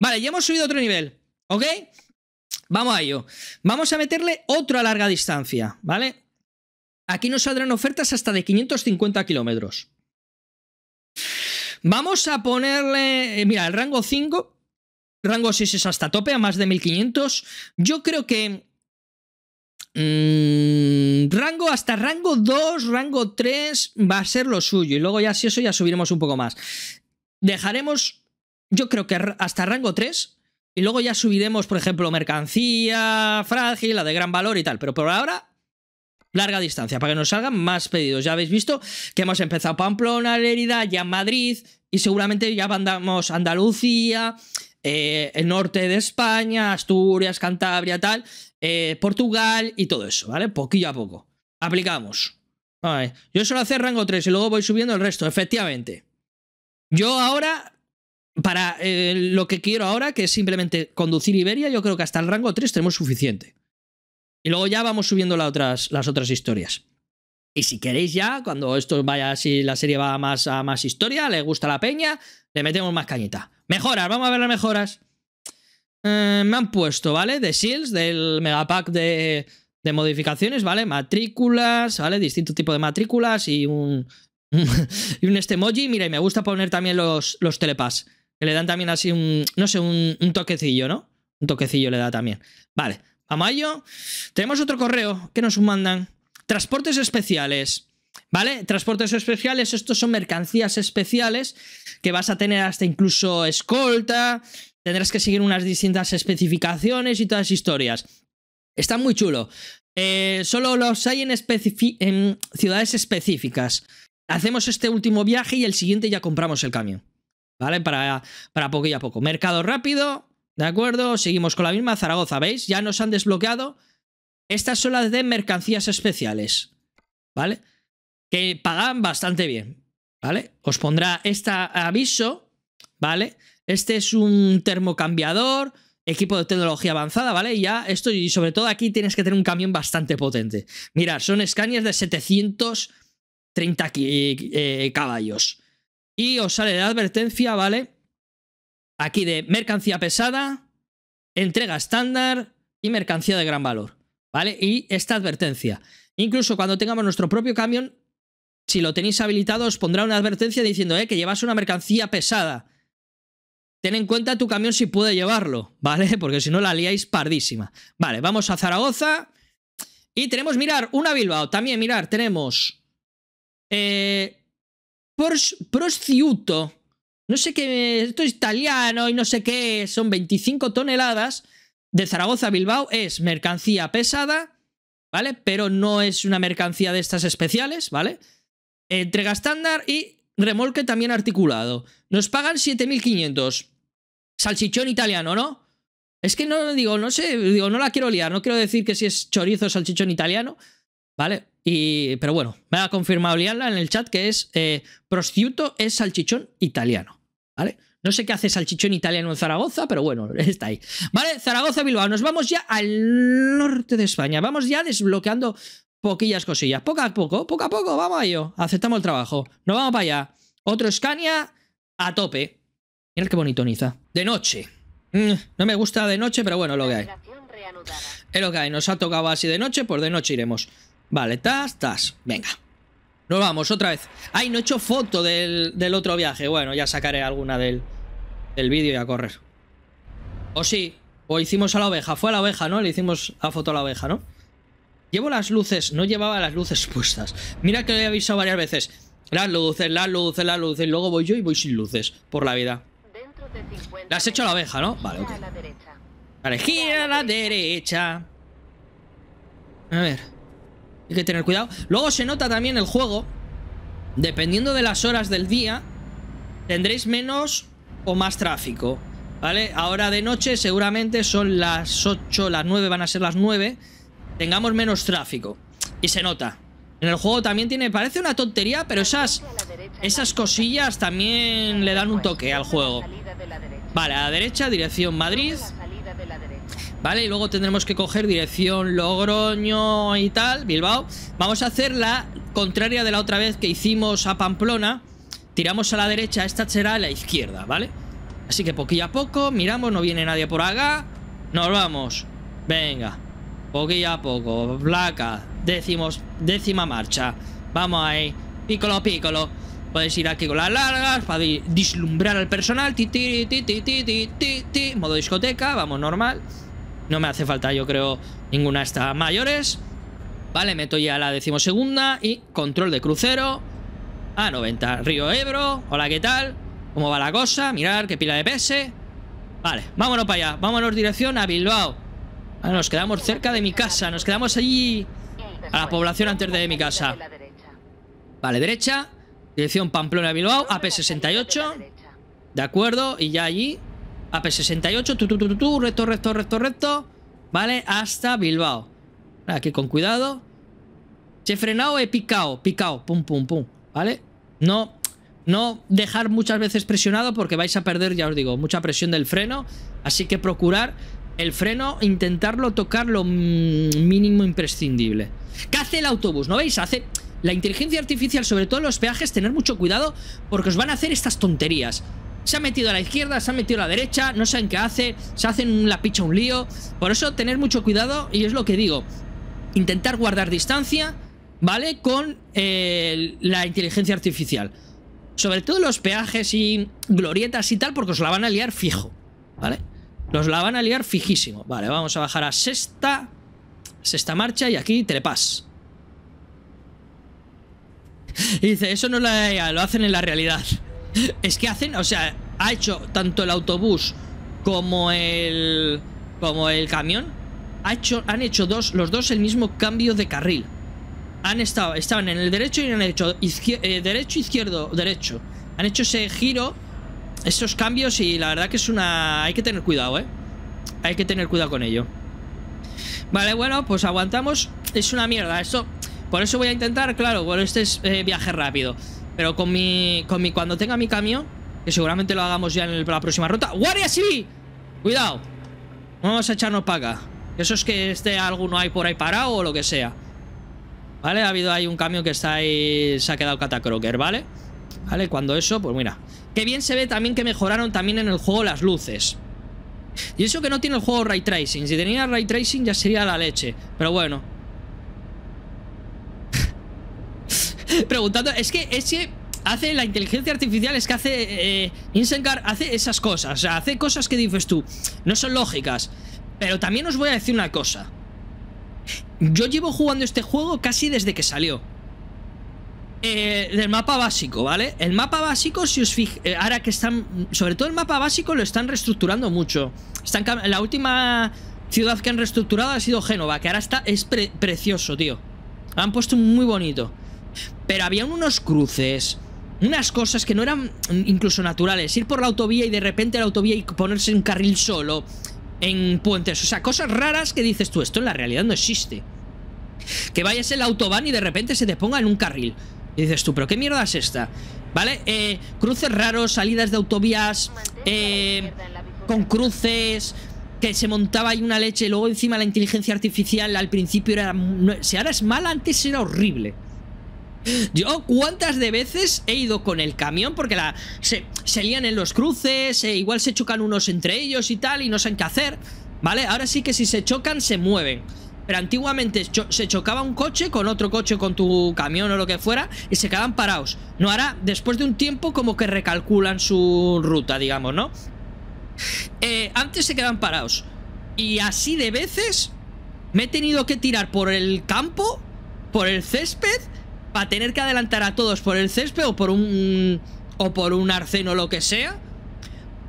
Vale, ya hemos subido otro nivel, ¿ok? Vamos a ello. Vamos a meterle otro a larga distancia, ¿vale? Aquí nos saldrán ofertas hasta de 550 kilómetros. Vamos a ponerle, eh, mira, el rango 5, rango 6 es hasta tope, a más de 1500. Yo creo que... Mm, rango hasta rango 2, rango 3 va a ser lo suyo. Y luego ya si eso ya subiremos un poco más. Dejaremos yo creo que hasta rango 3 y luego ya subiremos, por ejemplo, mercancía frágil, la de gran valor y tal. Pero por ahora, larga distancia, para que nos salgan más pedidos. Ya habéis visto que hemos empezado Pamplona, Lerida, ya Madrid y seguramente ya andamos Andalucía, eh, el norte de España, Asturias, Cantabria, tal, eh, Portugal y todo eso, ¿vale? Poquillo a poco. Aplicamos. Yo solo hacer rango 3 y luego voy subiendo el resto, efectivamente. Yo ahora para eh, lo que quiero ahora, que es simplemente conducir Iberia, yo creo que hasta el rango 3 tenemos suficiente. Y luego ya vamos subiendo las otras, historias. Y si queréis ya, cuando esto vaya, si la serie va a más, a más historia, le gusta la peña, le metemos más cañita. Mejoras, vamos a ver las mejoras. Eh, me han puesto, ¿vale? De seals, del megapack de, de modificaciones, ¿vale? Matrículas, ¿vale? Distinto tipo de matrículas y un... y un este emoji. Mira, y me gusta poner también los, los telepass. Que le dan también así un, no sé, un, toquecillo, ¿no? Un toquecillo le da también. Vale, a mayo Tenemos otro correo que nos mandan. Transportes especiales. ¿Vale? Transportes especiales, estos son mercancías especiales que vas a tener hasta incluso escolta, tendrás que seguir unas distintas especificaciones y todas historias. Está muy chulo. Eh, solo los hay en ciudades específicas. Hacemos este último viaje y el siguiente ya compramos el camión. ¿vale? Para, para poco y a poco. Mercado rápido, ¿de acuerdo? Seguimos con la misma Zaragoza, ¿veis? Ya nos han desbloqueado. Estas son las de mercancías especiales, ¿vale? Que pagan bastante bien, ¿vale? Os pondrá este aviso, ¿vale? Este es un termocambiador, equipo de tecnología avanzada, ¿vale? Y ya esto, y sobre todo aquí tienes que tener un camión bastante potente. Mirad, son escanias de 730 eh, caballos. Y os sale la advertencia, ¿vale? Aquí de mercancía pesada, entrega estándar y mercancía de gran valor, ¿vale? Y esta advertencia. Incluso cuando tengamos nuestro propio camión, si lo tenéis habilitado, os pondrá una advertencia diciendo eh, que llevas una mercancía pesada. Ten en cuenta tu camión si puede llevarlo, ¿vale? Porque si no la liáis pardísima. Vale, vamos a Zaragoza. Y tenemos, mirar, una Bilbao. También, mirar, tenemos eh, prosciutto. No sé qué, esto es italiano y no sé qué, son 25 toneladas de Zaragoza a Bilbao, es mercancía pesada, ¿vale? Pero no es una mercancía de estas especiales, ¿vale? Entrega estándar y remolque también articulado. Nos pagan 7.500. Salchichón italiano, ¿no? Es que no digo, no sé, digo, no la quiero liar, no quiero decir que si es chorizo o salchichón italiano, ¿vale? pero bueno, me ha confirmado Liana en el chat que es eh, prostituto es salchichón italiano. ¿Vale? No sé qué hace salchichón italiano en Zaragoza, pero bueno, está ahí. Vale, Zaragoza, Bilbao. Nos vamos ya al norte de España. Vamos ya desbloqueando poquillas cosillas. Poco a poco, poco a poco, vamos a ello. Aceptamos el trabajo. Nos vamos para allá. Otro Scania a tope. Mira qué bonito Niza. De noche. Mm, no me gusta de noche, pero bueno, lo que hay. Es lo que hay. Nos ha tocado así de noche, pues de noche iremos. Vale, tas, tas. Venga. Nos vamos otra vez. ¡Ay, no he hecho foto del, otro viaje! Bueno, ya sacaré alguna del, del vídeo y a correr. O sí, o hicimos a la oveja. Fue a la oveja, ¿no? Le hicimos a foto a la oveja, ¿no? Llevo las luces. No llevaba las luces puestas. Mira que le he avisado varias veces. Las luces, las luces, las luces. Y luego voy yo y voy sin luces. Por la vida. Las he hecho a la oveja, ¿no? Vale, ok. Vale, gira a la derecha. A ver. Hay que tener cuidado. Luego se nota también el juego. Dependiendo de las horas del día, tendréis menos o más tráfico. ¿Vale? Ahora de noche seguramente son las 8, las 9, van a ser las 9. Tengamos menos tráfico. Y se nota. En el juego también tiene... Parece una tontería, pero esas... Esas cosillas también le dan un toque al juego. Vale, a la derecha, dirección Madrid. ¿vale? Y luego tendremos que coger dirección Logroño y tal, Bilbao. Vamos a hacer la contraria de la otra vez que hicimos a Pamplona. Tiramos a la derecha, esta será a la izquierda, ¿vale? Así que poquillo a poco, miramos, no viene nadie por acá. Nos vamos. Venga. Poquillo a poco. Blaca, Décimos, décima marcha. Vamos ahí. pícolo, pícolo Podéis ir aquí con las largas para dislumbrar al personal. Ti, ti, ti, ti, ti, ti, ti, ti. Modo discoteca. Vamos normal. No me hace falta, yo creo, ninguna de estas mayores. Vale, meto ya la decimosegunda y control de crucero a 90. Río Ebro, hola, ¿qué tal? ¿Cómo va la cosa? Mirar qué pila de PS. Vale, vámonos para allá, vámonos dirección a Bilbao. nos quedamos cerca de mi casa, nos quedamos allí a la población antes de mi casa. Vale, derecha, dirección Pamplona-Bilbao, AP68. De acuerdo, y ya allí AP68, tu, tu, tu, recto, recto, recto, recto. Vale, hasta Bilbao. Aquí con cuidado. Se he frenado, he picado, picado, pum, pum, pum. ¿Vale? No, no dejar muchas veces presionado porque vais a perder, ya os digo, mucha presión del freno. Así que procurar el freno, intentarlo tocar lo mínimo imprescindible. ¿Qué hace el autobús? ¿No veis? Hace... La inteligencia artificial, sobre todo en los peajes, tener mucho cuidado porque os van a hacer estas tonterías. Se ha metido a la izquierda, se ha metido a la derecha, no saben qué hace, se hacen la picha un lío. Por eso tener mucho cuidado y es lo que digo. Intentar guardar distancia, ¿vale? Con eh, la inteligencia artificial. Sobre todo los peajes y glorietas y tal, porque os la van a liar fijo, ¿vale? Nos la van a liar fijísimo. Vale, vamos a bajar a sexta. Sexta marcha y aquí telepas. Y dice, eso no e lo hacen en la realidad. Es que hacen, o sea, ha hecho tanto el autobús como el como el camión han hecho dos, los dos el mismo cambio de carril. Han estado, estaban en el derecho y en el eh, derecho, izquierdo, derecho. Han hecho ese giro, esos cambios y la verdad que es una... Hay que tener cuidado, ¿eh? Hay que tener cuidado con ello. Vale, bueno, pues aguantamos. Es una mierda eso. Por eso voy a intentar, claro, bueno, este es eh, viaje rápido. Pero con mi, con mi cuando tenga mi camión, que seguramente lo hagamos ya en la próxima ruta. ¡Guardia sí! Cuidado. Vamos a echarnos para acá. Eso es que esté alguno hay por ahí parado o lo que sea. ¿Vale? Ha habido ahí un camión que está ahí... Se ha quedado catacroker, ¿vale? ¿Vale? Cuando eso, pues mira. Qué bien se ve también que mejoraron también en el juego las luces. Y eso que no tiene el juego Ray Tracing. Si tenía Ray Tracing ya sería la leche. Pero bueno, Es que ese hace la inteligencia artificial es que hace eh, hace esas cosas, hace cosas que dices tú, no son lógicas. Pero también os voy a decir una cosa. Yo llevo jugando este juego casi desde que salió. Eh, del mapa básico, ¿vale? El mapa básico, si os fijáis, eh, ahora que están, sobre todo el mapa básico lo están reestructurando mucho. Están la última ciudad que han reestructurado ha sido Génova, que ahora está es precioso, tío. Han puesto muy bonito. Pero había unos cruces, unas cosas que no eran incluso naturales. Ir por la autovía y de repente la autovía y ponerse en un carril solo en puentes. O sea, cosas raras que dices tú, esto en la realidad no existe. Que vayas en la autobahn y de repente se te ponga en un carril. Y dices tú, pero ¿qué mierda es esta? ¿Vale? Eh, cruces raros, salidas de autovías, eh, con cruces, que se montaba ahí una leche, Y luego encima la inteligencia artificial al principio era... si ahora es mala, antes era horrible. Yo cuántas de veces he ido con el camión porque la, se, lían en los cruces, e igual se chocan unos entre ellos y tal y no saben qué hacer, ¿vale? Ahora sí que si se chocan se mueven. Pero antiguamente se chocaba un coche con otro coche, con tu camión o lo que fuera, y se quedaban parados. No hará, después de un tiempo, como que recalculan su ruta, digamos, ¿no? Eh, antes se quedaban parados. Y así de veces me he tenido que tirar por el campo, por el césped, a tener que adelantar a todos por el césped o por un... o por un arceno o lo que sea,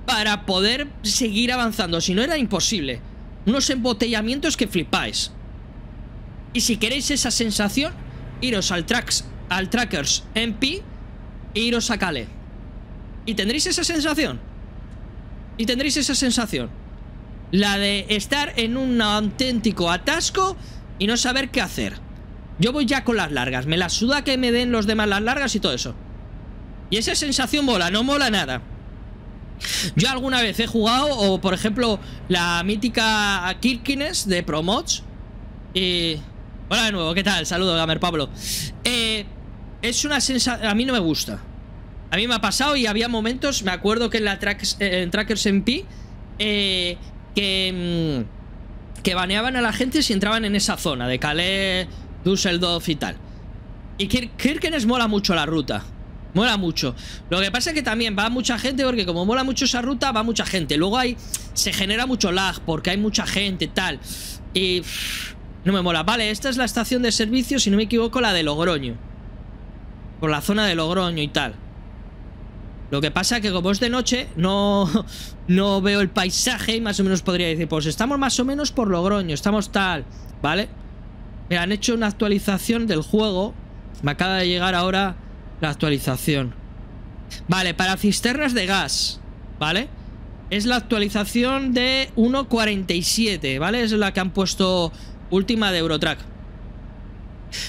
para poder seguir avanzando, si no era imposible. Unos embotellamientos que flipáis. Y si queréis esa sensación, iros al, tracks, al Trackers MP e iros a cale Y tendréis esa sensación. Y tendréis esa sensación. La de estar en un auténtico atasco y no saber qué hacer. Yo voy ya con las largas. Me la suda que me den los demás las largas y todo eso. Y esa sensación mola, no mola nada. Yo alguna vez he jugado, o por ejemplo, la mítica Kirkines de Promods. Y... Hola de nuevo, ¿qué tal? Saludos, Gamer Pablo. Eh, es una sensación... A mí no me gusta. A mí me ha pasado y había momentos, me acuerdo que en la eh, en Trackers MP, eh, que, mm, que baneaban a la gente si entraban en esa zona de Calais... Dusseldorf y tal. Y Kirkenes mola mucho la ruta. Mola mucho. Lo que pasa es que también va mucha gente, porque como mola mucho esa ruta, va mucha gente. Luego hay. Se genera mucho lag, porque hay mucha gente, tal. Y. no me mola. Vale, esta es la estación de servicio, si no me equivoco, la de Logroño. Por la zona de Logroño y tal. Lo que pasa es que como es de noche, no, no veo el paisaje y más o menos podría decir, pues estamos más o menos por Logroño, estamos tal, ¿vale? Me eh, han hecho una actualización del juego. Me acaba de llegar ahora la actualización. Vale, para cisternas de gas, ¿vale? Es la actualización de 1.47, ¿vale? Es la que han puesto última de Eurotrack.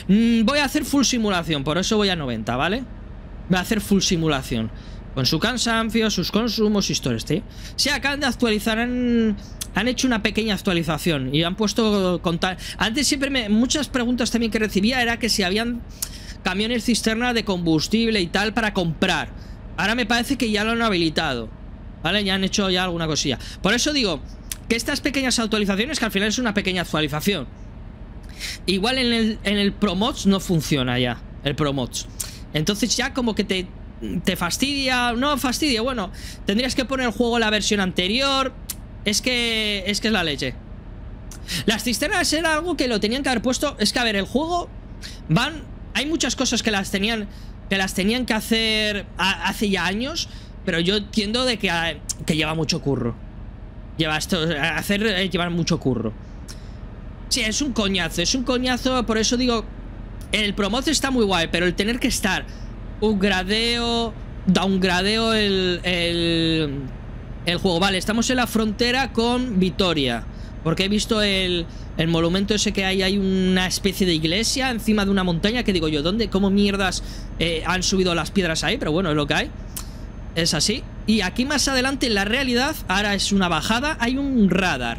Mm, voy a hacer full simulación, por eso voy a 90, ¿vale? Voy a hacer full simulación. Con su cansancio, sus consumos, historias, tío. Se acaban de actualizar en han hecho una pequeña actualización y han puesto contar. Antes siempre me, muchas preguntas también que recibía era que si habían camiones cisterna de combustible y tal para comprar. Ahora me parece que ya lo han habilitado. ¿Vale? Ya han hecho ya alguna cosilla. Por eso digo que estas pequeñas actualizaciones, que al final es una pequeña actualización. Igual en el, en el Promods no funciona ya. El Promods. Entonces ya como que te, te fastidia. No fastidia, bueno. Tendrías que poner el juego la versión anterior. Es que, es que es la leche. Las cisternas era algo que lo tenían que haber puesto. Es que, a ver, el juego van... Hay muchas cosas que las tenían que, las tenían que hacer hace ya años, pero yo entiendo de que, que lleva mucho curro. Lleva esto, hacer eh, llevar mucho curro. Sí, es un coñazo, es un coñazo, por eso digo, el promoción está muy guay, pero el tener que estar un gradeo, da un gradeo el el juego. Vale, estamos en la frontera con Vitoria. Porque he visto el, el monumento ese que hay, hay una especie de iglesia encima de una montaña que digo yo, ¿dónde, cómo mierdas eh, han subido las piedras ahí? Pero bueno, es lo que hay. Es así. Y aquí más adelante, en la realidad, ahora es una bajada, hay un radar.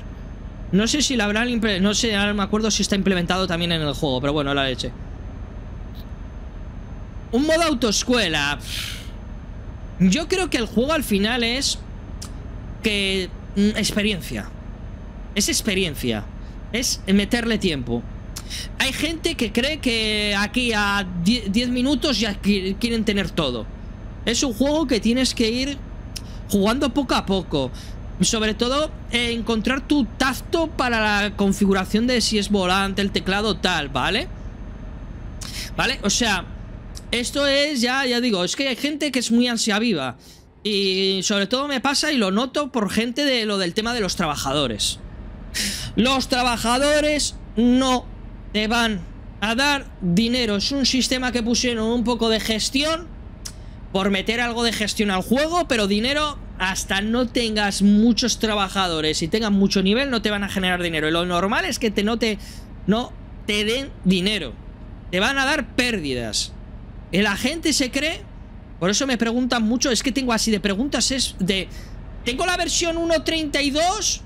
No sé si la habrán, no sé, ahora me acuerdo si está implementado también en el juego, pero bueno, la leche. Un modo autoescuela. Yo creo que el juego al final es que mm, experiencia. Es experiencia. Es meterle tiempo. Hay gente que cree que aquí a 10 minutos ya quieren tener todo. Es un juego que tienes que ir jugando poco a poco. Sobre todo, eh, encontrar tu tacto para la configuración de si es volante, el teclado, tal, ¿vale? ¿Vale? O sea, esto es ya, ya digo, es que hay gente que es muy ansia viva. Y sobre todo me pasa y lo noto por gente de lo del tema de los trabajadores. Los trabajadores no te van a dar dinero. Es un sistema que pusieron un poco de gestión por meter algo de gestión al juego, pero dinero hasta no tengas muchos trabajadores y tengas mucho nivel no te van a generar dinero. Y lo normal es que te no te no te den dinero. Te van a dar pérdidas. El agente se cree por eso me preguntan mucho, es que tengo así de preguntas, es de... Tengo la versión 1.32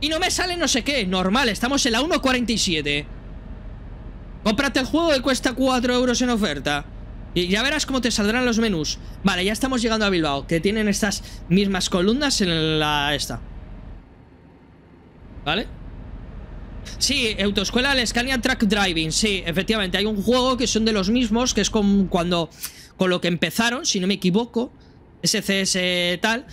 y no me sale no sé qué. Normal, estamos en la 1.47. Cómprate el juego que cuesta 4 euros en oferta. Y ya verás cómo te saldrán los menús. Vale, ya estamos llegando a Bilbao, que tienen estas mismas columnas en la esta. ¿Vale? Sí, Autoescuela, el Scania Track Driving. Sí, efectivamente, hay un juego que son de los mismos, que es como cuando con lo que empezaron, si no me equivoco, SCS tal.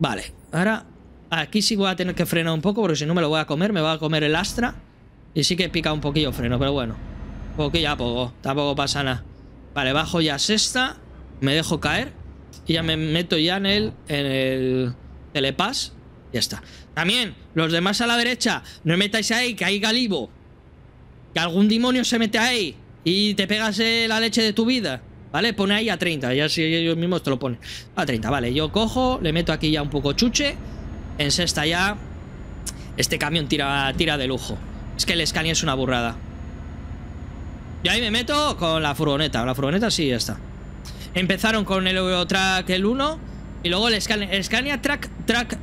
Vale, ahora aquí sí voy a tener que frenar un poco porque si no me lo voy a comer, me va a comer el Astra. Y sí que pica un poquillo freno, pero bueno. Poquillo ya poco, tampoco pasa nada. Vale, bajo ya sexta, me dejo caer y ya me meto ya en el, en el telepass. Ya está. También, los demás a la derecha, no metáis ahí, que hay galibo. Que algún demonio se mete ahí y te pegas eh, la leche de tu vida. ¿Vale? Pone ahí a 30, ya si ellos mismos te lo ponen. A 30, vale. Yo cojo, le meto aquí ya un poco chuche. En sexta ya. Este camión tira, tira de lujo. Es que el Scania es una burrada. Y ahí me meto con la furgoneta. La furgoneta sí, ya está. Empezaron con el Eurotrack el 1. Y luego el Scania, el Scania Track,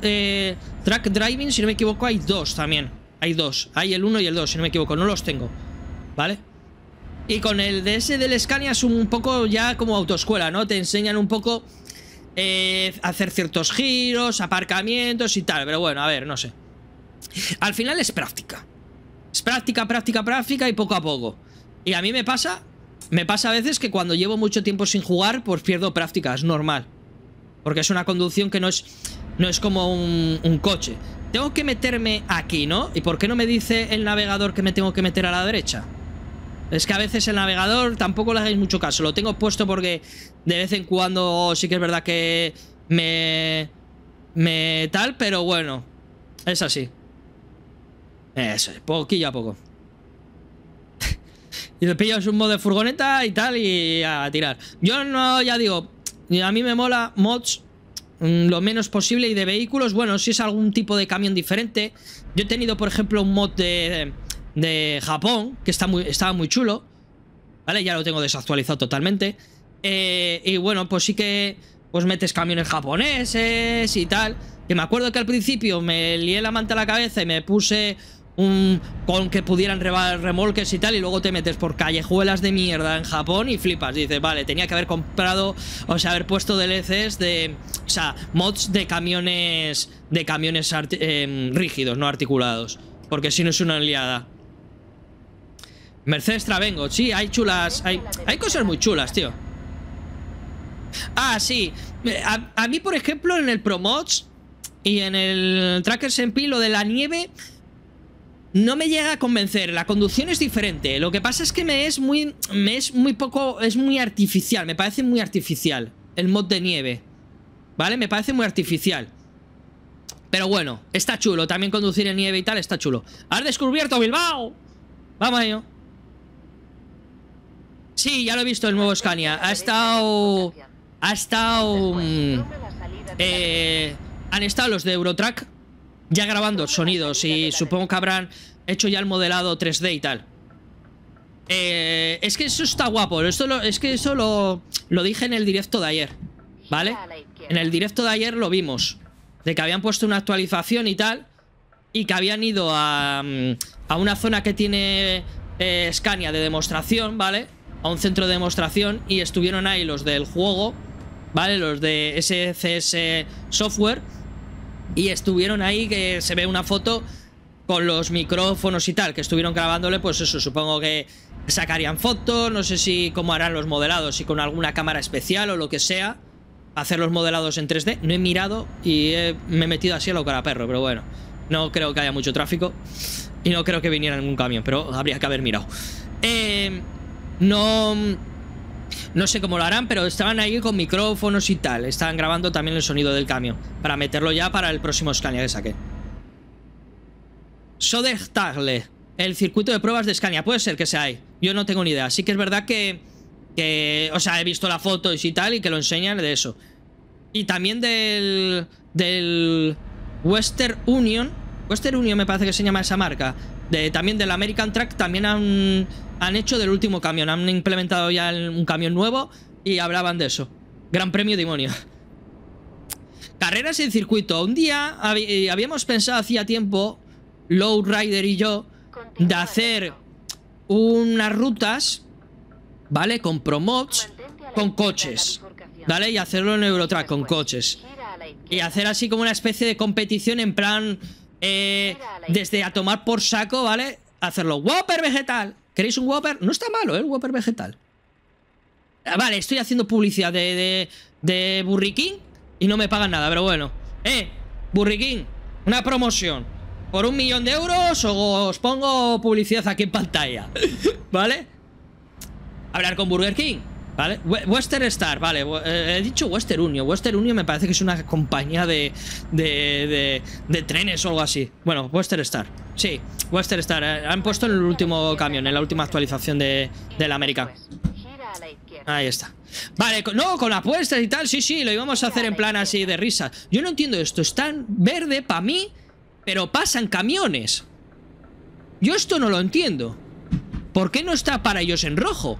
eh, track Driving, si no me equivoco, hay dos también. Hay dos. Hay el 1 y el 2, si no me equivoco. No los tengo. ¿Vale? Y con el DS del Scania es un poco ya como autoescuela, ¿no? Te enseñan un poco eh, hacer ciertos giros, aparcamientos y tal. Pero bueno, a ver, no sé. Al final es práctica. Es práctica, práctica, práctica y poco a poco. Y a mí me pasa, me pasa a veces que cuando llevo mucho tiempo sin jugar, pues pierdo práctica, es normal. Porque es una conducción que no es, no es como un coche. Tengo que meterme aquí, ¿no? ¿Y por qué no me dice el navegador que me tengo que meter a la derecha? Es que a veces el navegador tampoco le hagáis mucho caso. Lo tengo puesto porque de vez en cuando sí que es verdad que me... Me tal, pero bueno. Es así. Eso es, poquillo a poco. y le pillas un mod de furgoneta y tal y a tirar. Yo no, ya digo, a mí me mola mods mm, lo menos posible y de vehículos. Bueno, si es algún tipo de camión diferente. Yo he tenido, por ejemplo, un mod de de Japón, que está muy, estaba muy chulo. ¿Vale? Ya lo tengo desactualizado totalmente. Eh, y bueno, pues sí que pues metes camiones japoneses y tal. Que me acuerdo que al principio me lié la manta a la cabeza y me puse un con que pudieran remolques y tal y luego te metes por callejuelas de mierda en Japón y flipas. dices, vale, tenía que haber comprado, o sea, haber puesto DLCs de, o sea, mods de camiones, de camiones em, rígidos, no articulados. Porque si no es una liada. Mercedes Travengo, sí, hay chulas Hay, cosas muy chulas, tío Ah, sí a, mí, por ejemplo, en el Promods Y en el Trackers en Lo de la nieve No me llega a convencer La conducción es diferente Lo que pasa es que me es muy Me es muy poco Es muy artificial Me parece muy artificial El mod de nieve ¿Vale? Me parece muy artificial pero bueno, está chulo. También conducir en nieve y tal está chulo. ¡Has descubierto Bilbao! Vamos a Sí, ya lo he visto el nuevo Scania. Ha estado... Ha estado... Mm, eh, han estado los de Eurotrack ya grabando sonidos y supongo que habrán hecho ya el modelado 3D y tal. Eh, es que eso está guapo. Esto es que eso lo, dije en el directo de ayer. ¿Vale? En el directo de ayer lo vimos. De que habían puesto una actualización y tal. Y que habían ido a, mm, a una zona que tiene eh, Scania de demostración, ¿vale? a un centro de demostración y estuvieron ahí los del juego, ¿vale? Los de SCS Software y estuvieron ahí, que se ve una foto con los micrófonos y tal, que estuvieron grabándole, pues eso, supongo que sacarían fotos, no sé si cómo harán los modelados, si con alguna cámara especial o lo que sea, hacer los modelados en 3D. No he mirado y me he metido así a lo cara perro, pero bueno, no creo que haya mucho tráfico y no creo que viniera ningún camión, pero habría que haber mirado. Eh, no... No sé cómo lo harán, pero estaban ahí con micrófonos y tal. Estaban grabando también el sonido del camión. Para meterlo ya para el próximo Scania que saqué. Sodechtagle. El circuito de pruebas de Scania. Puede ser que sea ahí. Yo no tengo ni idea. Sí que es verdad que... que o sea, he visto la fotos y tal y que lo enseñan de eso. Y también del... Del... Western Union. Western Union me parece que se llama esa marca. también del American Track también han han hecho del último camión. Han implementado ya un camión nuevo y hablaban de eso. Gran premio demonio. Carreras en circuito. Un día eh, habíamos pensado hacía tiempo, Low y yo, de hacer unas rutas, ¿vale? Con promots, con coches, ¿vale? Y hacerlo en Eurotrack con coches. Y hacer así como una especie de competición en plan... Eh, desde a tomar por saco, ¿vale? Hacerlo. ¡Whopper vegetal! ¿Queréis un Whopper? No está malo, ¿eh? El Whopper vegetal. Ah, vale, estoy haciendo publicidad de, de, de y no me pagan nada, pero bueno. Eh, Burriquín, una promoción. Por un millón de euros o os pongo publicidad aquí en pantalla. ¿Vale? Hablar con Burger King. ¿Vale? Western Star, vale. Eh, he dicho Western Union. Western Union me parece que es una compañía de, de, de, de trenes o algo así. Bueno, Western Star. Sí, Western Star. Eh, han puesto en el último camión, en la última actualización de, la América. Ahí está. Vale, no, con apuestas y tal, sí, sí, lo íbamos a hacer en plan así de risa. Yo no entiendo esto, Están verde para mí, pero pasan camiones. Yo esto no lo entiendo. ¿Por qué no está para ellos en rojo?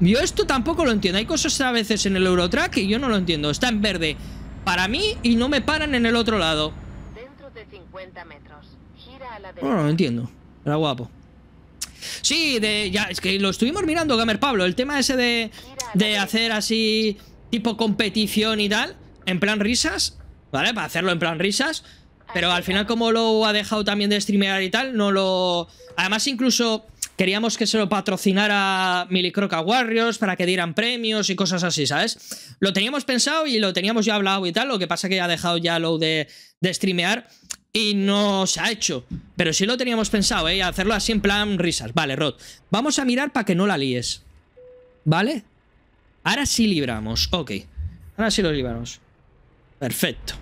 Yo esto tampoco lo entiendo. Hay cosas a veces en el Eurotrack y yo no lo entiendo. Está en verde para mí y no me paran en el otro lado. Dentro de 50 metros. No, ah, entiendo. Era guapo. Sí, de, ya, es que lo estuvimos mirando, Gamer Pablo. El tema ese de, de hacer así tipo competición y tal, en plan risas, ¿vale? Para hacerlo en plan risas. Pero al final como lo ha dejado también de streamear y tal, no lo... Además incluso queríamos que se lo patrocinara Milicroca Warriors para que dieran premios y cosas así, ¿sabes? Lo teníamos pensado y lo teníamos ya hablado y tal, lo que pasa que ha dejado ya lo de, de streamear y no se ha hecho. Pero sí lo teníamos pensado, ¿eh? Hacerlo así en plan risas. Vale, Rod. Vamos a mirar para que no la líes. ¿Vale? Ahora sí libramos. Ok. Ahora sí lo libramos. Perfecto.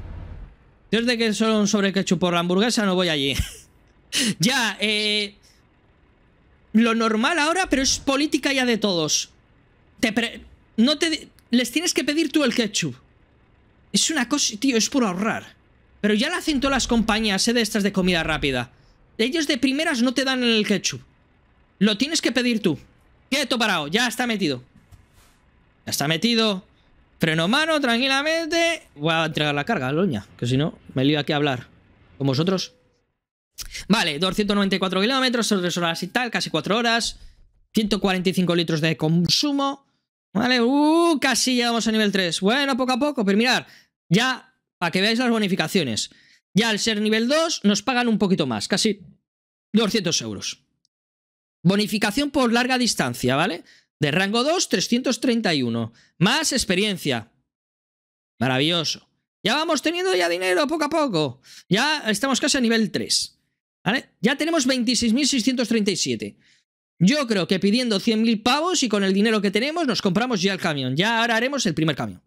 Desde que solo un sobre ketchup por la hamburguesa no voy allí. ya, eh... Lo normal ahora, pero es política ya de todos. Te No te... Les tienes que pedir tú el ketchup. Es una cosa... Tío, es por ahorrar. Pero ya la hacen todas las compañías, ¿eh? De estas de comida rápida. Ellos de primeras no te dan el ketchup. Lo tienes que pedir tú. Quieto parado, ya está metido. Ya está metido. Freno mano, tranquilamente. Voy a entregar la carga, loña. Que si no, me lío aquí a hablar. Con vosotros. Vale, 294 kilómetros, 3 horas y tal, casi 4 horas. 145 litros de consumo. Vale, uh, casi llegamos a nivel 3. Bueno, poco a poco, pero mirar, ya que veáis las bonificaciones. Ya al ser nivel 2 nos pagan un poquito más, casi 200 euros. Bonificación por larga distancia, ¿vale? De rango 2, 331. Más experiencia. Maravilloso. Ya vamos teniendo ya dinero poco a poco. Ya estamos casi a nivel 3. ¿Vale? Ya tenemos 26.637. Yo creo que pidiendo 100.000 pavos y con el dinero que tenemos nos compramos ya el camión. Ya ahora haremos el primer camión.